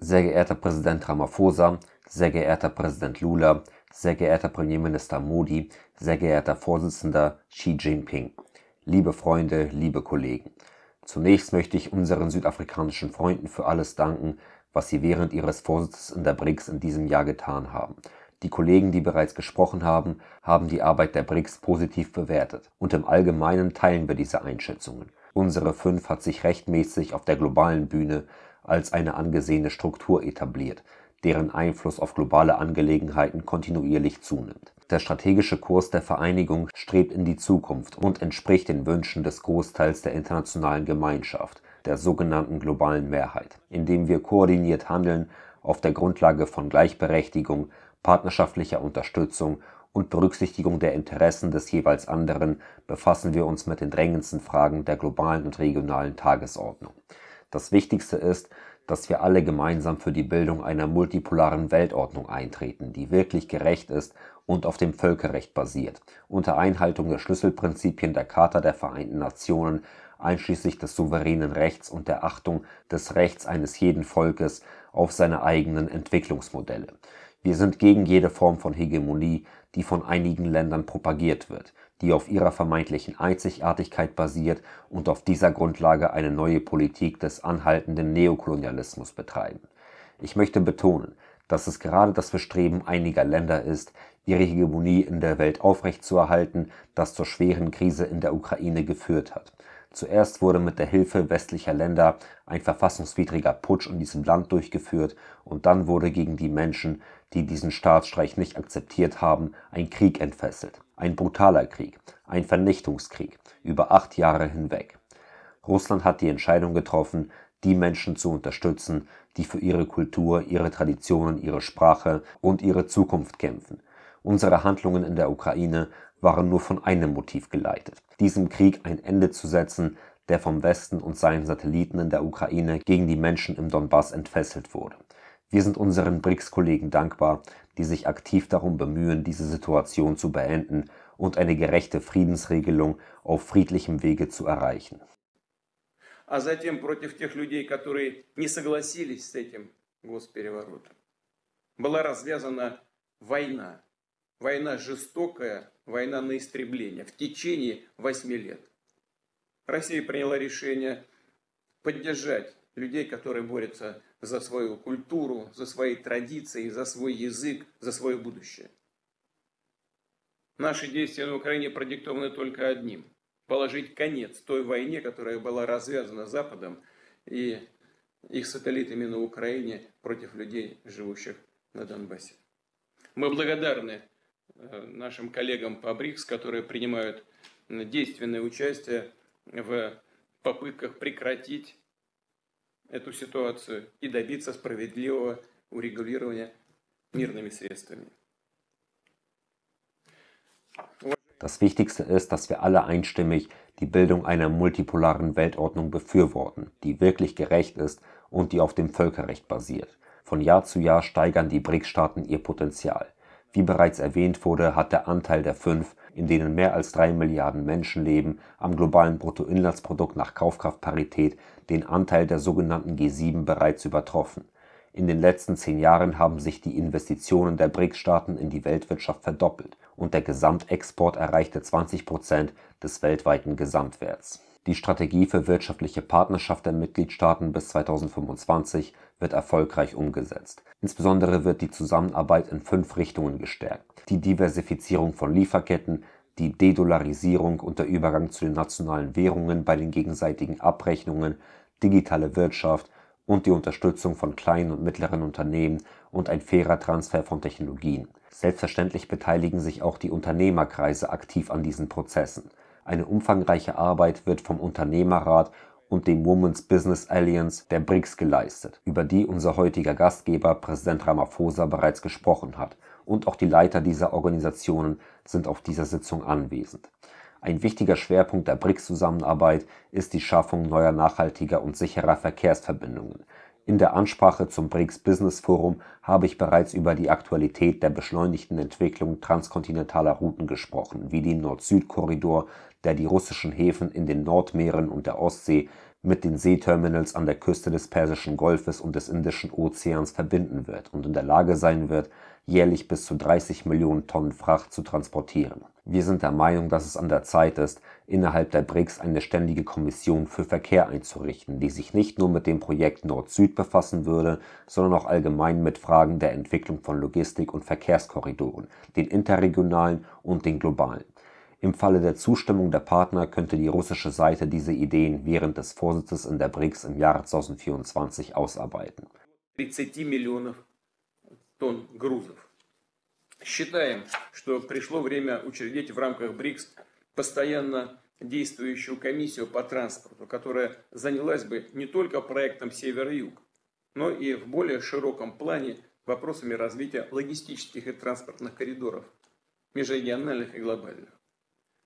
Sehr geehrter Präsident Ramaphosa, sehr geehrter Präsident Lula, sehr geehrter Premierminister Modi, sehr geehrter Vorsitzender Xi Jinping, liebe Freunde, liebe Kollegen. Zunächst möchte ich unseren südafrikanischen Freunden für alles danken, was sie während ihres Vorsitzes in der BRICS in diesem Jahr getan haben. Die Kollegen, die bereits gesprochen haben, haben die Arbeit der BRICS positiv bewertet. Und im Allgemeinen teilen wir diese Einschätzungen. Unsere fünf hat sich rechtmäßig auf der globalen Bühne als eine angesehene Struktur etabliert, deren Einfluss auf globale Angelegenheiten kontinuierlich zunimmt. Der strategische Kurs der Vereinigung strebt in die Zukunft und entspricht den Wünschen des Großteils der internationalen Gemeinschaft, der sogenannten globalen Mehrheit, indem wir koordiniert handeln auf der Grundlage von Gleichberechtigung, partnerschaftlicher Unterstützung und Berücksichtigung der Interessen des jeweils anderen befassen wir uns mit den drängendsten Fragen der globalen und regionalen Tagesordnung das Wichtigste ist, dass wir alle gemeinsam für die Bildung einer multipolaren Weltordnung eintreten, die wirklich gerecht ist und auf dem Völkerrecht basiert, unter Einhaltung der Schlüsselprinzipien der Charta der Vereinten Nationen, einschließlich des souveränen Rechts und der Achtung des Rechts eines jeden Volkes auf seine eigenen Entwicklungsmodelle. Wir sind gegen jede Form von Hegemonie, die von einigen Ländern propagiert wird die auf ihrer vermeintlichen Einzigartigkeit basiert und auf dieser Grundlage eine neue Politik des anhaltenden Neokolonialismus betreiben. Ich möchte betonen, dass es gerade das Bestreben einiger Länder ist, ihre Hegemonie in der Welt aufrechtzuerhalten, das zur schweren Krise in der Ukraine geführt hat. Zuerst wurde mit der Hilfe westlicher Länder ein verfassungswidriger Putsch in diesem Land durchgeführt und dann wurde gegen die Menschen, die diesen Staatsstreich nicht akzeptiert haben, ein Krieg entfesselt. Ein brutaler Krieg, ein Vernichtungskrieg über acht Jahre hinweg. Russland hat die Entscheidung getroffen, die Menschen zu unterstützen, die für ihre Kultur, ihre Traditionen, ihre Sprache und ihre Zukunft kämpfen. Unsere Handlungen in der Ukraine waren nur von einem Motiv geleitet, diesem Krieg ein Ende zu setzen, der vom Westen und seinen Satelliten in der Ukraine gegen die Menschen im Donbass entfesselt wurde. Wir sind unseren BRICS-Kollegen dankbar, die sich aktiv darum bemühen, diese Situation zu beenden und eine gerechte Friedensregelung auf friedlichem Wege zu erreichen. а затем против тех людей, которые не согласились с этим госпереворотом. Была развязана война. Война жестокая, война на истребление в течение восьми лет. Россия приняла решение поддержать людей, которые борются за свою культуру, за свои традиции, за свой язык, за свое будущее. Наши действия на Украине продиктованы только одним – положить конец той войне, которая была развязана Западом и их сателлитами на Украине против людей, живущих на Донбассе. Мы благодарны э, нашим коллегам по БРИКС, которые принимают э, действенное участие в попытках прекратить эту ситуацию и добиться справедливого урегулирования мирными средствами. Das Wichtigste ist, dass wir alle einstimmig die Bildung einer multipolaren Weltordnung befürworten, die wirklich gerecht ist und die auf dem Völkerrecht basiert. Von Jahr zu Jahr steigern die BRIC-Staaten ihr Potenzial. Wie bereits erwähnt wurde, hat der Anteil der fünf, in denen mehr als drei Milliarden Menschen leben, am globalen Bruttoinlandsprodukt nach Kaufkraftparität den Anteil der sogenannten G7 bereits übertroffen. In den letzten zehn Jahren haben sich die Investitionen der BRICS-Staaten in die Weltwirtschaft verdoppelt und der Gesamtexport erreichte 20 Prozent des weltweiten Gesamtwerts die Strategie für wirtschaftliche Partnerschaft der Mitgliedstaaten bis 2025 wird erfolgreich umgesetzt. Insbesondere wird die Zusammenarbeit in fünf Richtungen gestärkt: die Diversifizierung von Lieferketten, die Dedollarisierung und der Übergang zu den nationalen Währungen bei den gegenseitigen Abrechnungen, digitale Wirtschaft und die Unterstützung von kleinen und mittleren Unternehmen und ein fairer Transfer von Technologien. Selbstverständlich beteiligen sich auch die Unternehmerkreise aktiv an diesen Prozessen eine umfangreiche Arbeit wird vom Unternehmerrat und dem Women's Business Alliance der BRICS geleistet, über die unser heutiger Gastgeber Präsident Ramaphosa bereits gesprochen hat, und auch die Leiter dieser Organisationen sind auf dieser Sitzung anwesend. Ein wichtiger Schwerpunkt der BRICS-Zusammenarbeit ist die Schaffung neuer nachhaltiger und sicherer Verkehrsverbindungen. In der Ansprache zum BRICS Business Forum habe ich bereits über die Aktualität der beschleunigten Entwicklung transkontinentaler Routen gesprochen, wie den Nord-Süd-Korridor, der die russischen Häfen in den Nordmeeren und der Ostsee mit den Seeterminals an der Küste des Persischen Golfes und des Indischen Ozeans verbinden wird und in der Lage sein wird, jährlich bis zu 30 Millionen Tonnen Fracht zu transportieren. Wir sind der Meinung, dass es an der Zeit ist, innerhalb der BRICS eine ständige Kommission für Verkehr einzurichten, die sich nicht nur mit dem Projekt Nord-Süd befassen würde, sondern auch allgemein mit Fragen der Entwicklung von Logistik und Verkehrskorridoren, den interregionalen und den globalen. Im Falle der Zustimmung der Partner könnte die russische Seite diese Ideen während des Vorsitzes in der BRICS im Jahre 2024 ausarbeiten. 30 Millionen Tonnen Грузов. Считаем, что пришло время учредить в рамках БРИКС постоянно действующую комиссию по транспорту, которая занялась бы не только проектом Север-Юг, но и в более широком плане вопросами развития логистических и транспортных коридоров, межрегиональных и глобальных.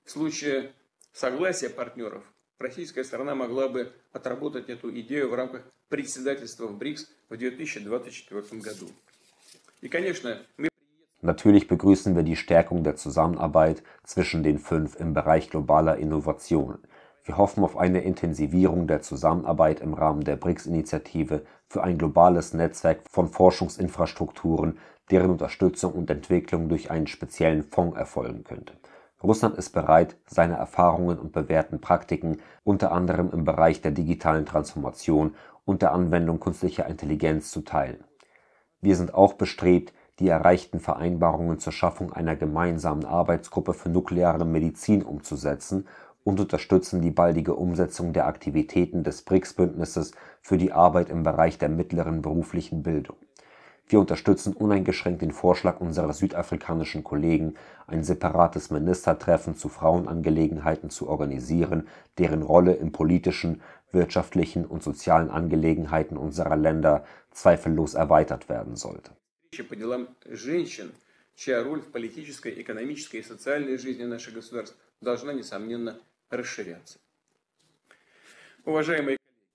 В случае согласия партнеров российская сторона могла бы отработать эту идею в рамках председательства в БРИКС в 2024 году. И, конечно, мы Natürlich begrüßen wir die Stärkung der Zusammenarbeit zwischen den fünf im Bereich globaler Innovationen. Wir hoffen auf eine Intensivierung der Zusammenarbeit im Rahmen der BRICS-Initiative für ein globales Netzwerk von Forschungsinfrastrukturen, deren Unterstützung und Entwicklung durch einen speziellen Fonds erfolgen könnte. Russland ist bereit, seine Erfahrungen und bewährten Praktiken unter anderem im Bereich der digitalen Transformation und der Anwendung künstlicher Intelligenz zu teilen. Wir sind auch bestrebt, die erreichten Vereinbarungen zur Schaffung einer gemeinsamen Arbeitsgruppe für nukleare Medizin umzusetzen und unterstützen die baldige Umsetzung der Aktivitäten des BRICS-Bündnisses für die Arbeit im Bereich der mittleren beruflichen Bildung wir unterstützen uneingeschränkt den Vorschlag unserer südafrikanischen Kollegen, ein separates Ministertreffen zu Frauenangelegenheiten zu organisieren, deren Rolle in politischen, wirtschaftlichen und sozialen Angelegenheiten unserer Länder zweifellos erweitert werden sollte.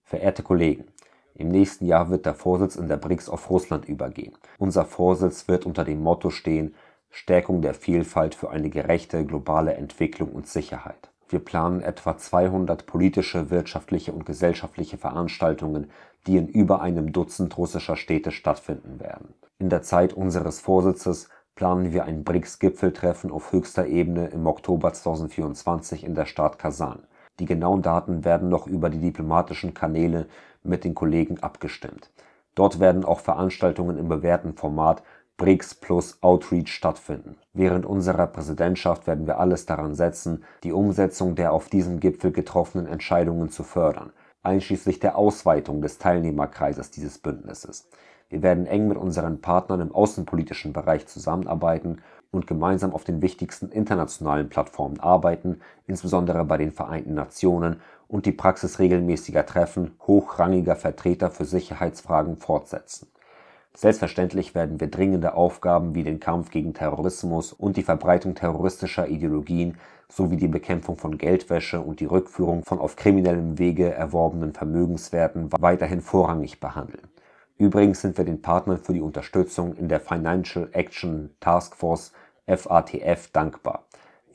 Verehrte Kollegen, im nächsten Jahr wird der Vorsitz in der BRICS auf Russland übergehen. Unser Vorsitz wird unter dem Motto stehen Stärkung der Vielfalt für eine gerechte globale Entwicklung und Sicherheit. Wir planen etwa 200 politische, wirtschaftliche und gesellschaftliche Veranstaltungen, die in über einem Dutzend russischer Städte stattfinden werden. In der Zeit unseres Vorsitzes planen wir ein BRICS-Gipfeltreffen auf höchster Ebene im Oktober 2024 in der Stadt Kasan. Die genauen Daten werden noch über die diplomatischen Kanäle mit den Kollegen abgestimmt. Dort werden auch Veranstaltungen im bewährten Format BRICS plus Outreach stattfinden. Während unserer Präsidentschaft werden wir alles daran setzen, die Umsetzung der auf diesem Gipfel getroffenen Entscheidungen zu fördern einschließlich der Ausweitung des Teilnehmerkreises dieses Bündnisses. Wir werden eng mit unseren Partnern im außenpolitischen Bereich zusammenarbeiten und gemeinsam auf den wichtigsten internationalen Plattformen arbeiten, insbesondere bei den Vereinten Nationen, und die Praxis regelmäßiger Treffen hochrangiger Vertreter für Sicherheitsfragen fortsetzen Selbstverständlich werden wir dringende Aufgaben wie den Kampf gegen Terrorismus und die Verbreitung terroristischer Ideologien sowie die Bekämpfung von Geldwäsche und die Rückführung von auf kriminellem Wege erworbenen Vermögenswerten weiterhin vorrangig behandeln. Übrigens sind wir den Partnern für die Unterstützung in der Financial Action Task Force FATF dankbar.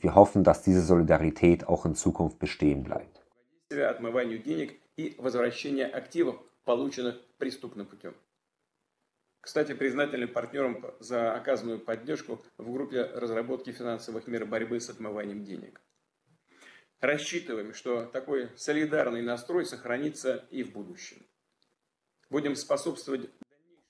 Wir hoffen, dass diese Solidarität auch in Zukunft bestehen bleibt. отмыванию денег и возвращения активов, полученных преступным путем. Кстати, признателен партнерам за оказанную поддержку в группе разработки финансовых мер борьбы с отмыванием денег. Рассчитываем, что такой солидарный настрой сохранится и в будущем. Будем способствовать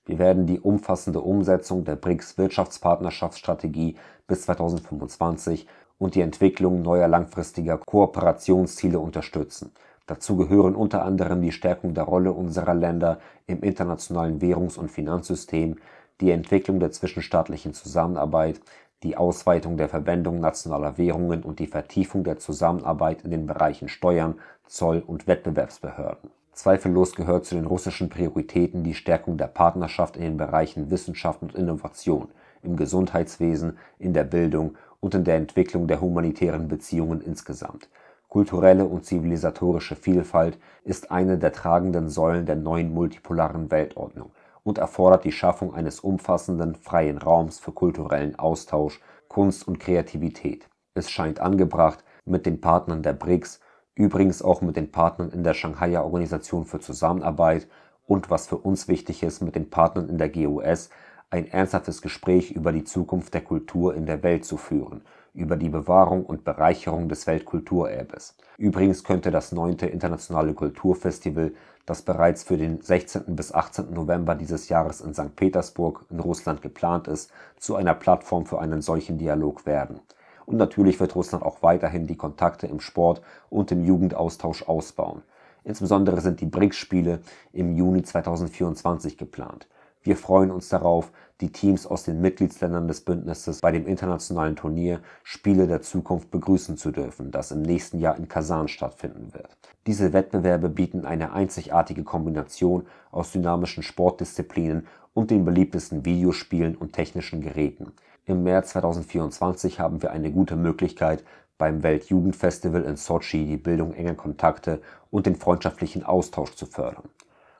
Wir werden die umfassende Umsetzung der BRICS-Wirtschaftspartnerschaftsstrategie bis 2025 und die Entwicklung neuer langfristiger Kooperationsziele unterstützen – Dazu gehören unter anderem die Stärkung der Rolle unserer Länder im internationalen Währungs und Finanzsystem, die Entwicklung der zwischenstaatlichen Zusammenarbeit, die Ausweitung der Verwendung nationaler Währungen und die Vertiefung der Zusammenarbeit in den Bereichen Steuern, Zoll und Wettbewerbsbehörden. Zweifellos gehört zu den russischen Prioritäten die Stärkung der Partnerschaft in den Bereichen Wissenschaft und Innovation, im Gesundheitswesen, in der Bildung und in der Entwicklung der humanitären Beziehungen insgesamt Kulturelle und zivilisatorische Vielfalt ist eine der tragenden Säulen der neuen multipolaren Weltordnung und erfordert die Schaffung eines umfassenden, freien Raums für kulturellen Austausch, Kunst und Kreativität. Es scheint angebracht, mit den Partnern der BRICS, übrigens auch mit den Partnern in der Shanghai Organisation für Zusammenarbeit und, was für uns wichtig ist, mit den Partnern in der GUS, ein ernsthaftes Gespräch über die Zukunft der Kultur in der Welt zu führen über die Bewahrung und Bereicherung des Weltkulturerbes. Übrigens könnte das 9. Internationale Kulturfestival, das bereits für den 16. bis 18. November dieses Jahres in St. Petersburg in Russland geplant ist, zu einer Plattform für einen solchen Dialog werden. Und natürlich wird Russland auch weiterhin die Kontakte im Sport und im Jugendaustausch ausbauen. Insbesondere sind die BRICS-Spiele im Juni 2024 geplant. Wir freuen uns darauf, die Teams aus den Mitgliedsländern des Bündnisses bei dem internationalen Turnier Spiele der Zukunft begrüßen zu dürfen, das im nächsten Jahr in Kasan stattfinden wird. Diese Wettbewerbe bieten eine einzigartige Kombination aus dynamischen Sportdisziplinen und den beliebtesten Videospielen und technischen Geräten. Im März 2024 haben wir eine gute Möglichkeit, beim Weltjugendfestival in Sochi die Bildung enger Kontakte und den freundschaftlichen Austausch zu fördern.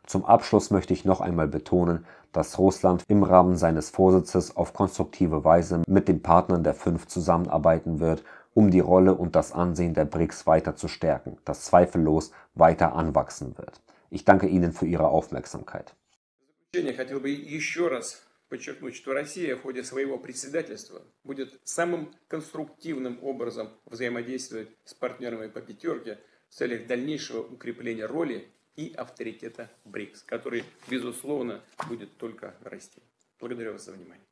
Zum Abschluss möchte ich noch einmal betonen, dass Russland im Rahmen seines Vorsitzes auf konstruktive Weise mit den Partnern der Fünf zusammenarbeiten wird, um die Rolle und das Ansehen der BRICS weiter zu stärken, das zweifellos weiter anwachsen wird. Ich danke Ihnen für Ihre Aufmerksamkeit. подчеркнуть, что Россия в ходе своего председательства будет самым конструктивным образом взаимодействовать с партнерами по пятерке в целях дальнейшего укрепления роли и авторитета БРИКС, который, безусловно, будет только расти. Благодарю вас за внимание.